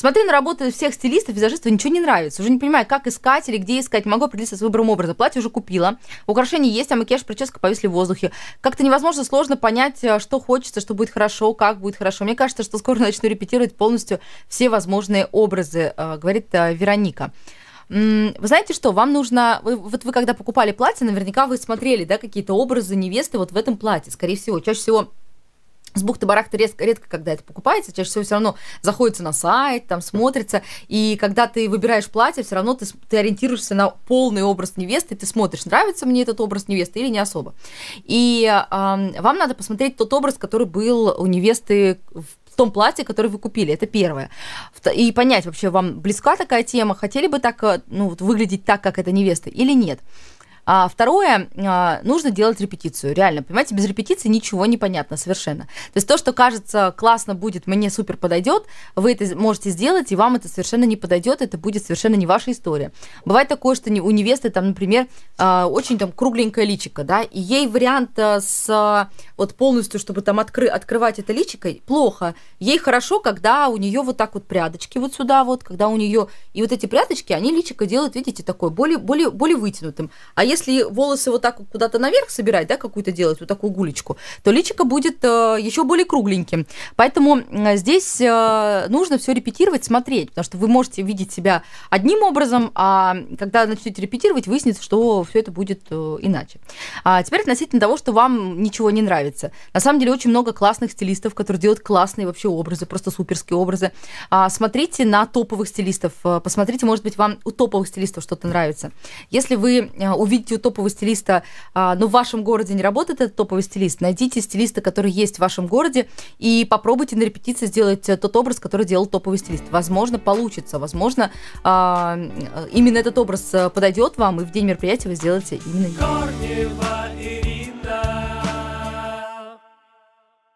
Смотрю на работы всех стилистов, визажистов, ничего не нравится. Уже не понимаю, как искать или где искать. Могу определиться с выбором образа. Платье уже купила, украшения есть, а макияж, прическа повисли в воздухе. Как-то невозможно сложно понять, э, что хочется, что будет хорошо, как будет хорошо. Мне кажется, что скоро начну репетировать полностью все возможные образы, э, говорит э, Вероника. Вы знаете что, вам нужно, вы, вот вы когда покупали платье, наверняка вы смотрели, да, какие-то образы невесты вот в этом платье, скорее всего, чаще всего с бухты-барахты резко, редко когда это покупается, чаще всего все равно заходится на сайт, там смотрится, и когда ты выбираешь платье, все равно ты, ты ориентируешься на полный образ невесты, ты смотришь, нравится мне этот образ невесты или не особо. И э, вам надо посмотреть тот образ, который был у невесты в том платье, которое вы купили. Это первое. И понять вообще, вам близка такая тема, хотели бы так, э, ну, вот, выглядеть так, как эта невеста, или нет. А, второе, а, нужно делать репетицию. Реально, понимаете, без репетиции ничего не понятно совершенно. То есть то, что кажется классно будет, мне супер подойдет, вы это можете сделать, и вам это совершенно не подойдет, это будет совершенно не ваша история. Бывает такое, что у невесты там, например, а, очень там кругленькое личико, да, и ей вариант а, с вот полностью, чтобы там откры, открывать это личико, плохо. Ей хорошо, когда у нее вот так вот прядочки вот сюда вот, когда у нее и вот эти прядочки, они личико делают, видите, такое более более более вытянутым. А если если волосы вот так куда-то наверх собирать, да, какую-то делать, вот такую гулечку, то личико будет э, еще более кругленьким. Поэтому здесь э, нужно все репетировать, смотреть, потому что вы можете видеть себя одним образом, а когда начнете репетировать, выяснится, что все это будет э, иначе. А теперь относительно того, что вам ничего не нравится. На самом деле очень много классных стилистов, которые делают классные вообще образы, просто суперские образы. А, смотрите на топовых стилистов, э, посмотрите, может быть, вам у топовых стилистов что-то нравится. Если вы э, увидите увидите у топового стилиста, а, но ну, в вашем городе не работает этот топовый стилист, найдите стилиста, который есть в вашем городе, и попробуйте на репетиции сделать э, тот образ, который делал топовый стилист. Возможно, получится, возможно, а, именно этот образ э, подойдет вам, и в день мероприятия вы сделаете именно его.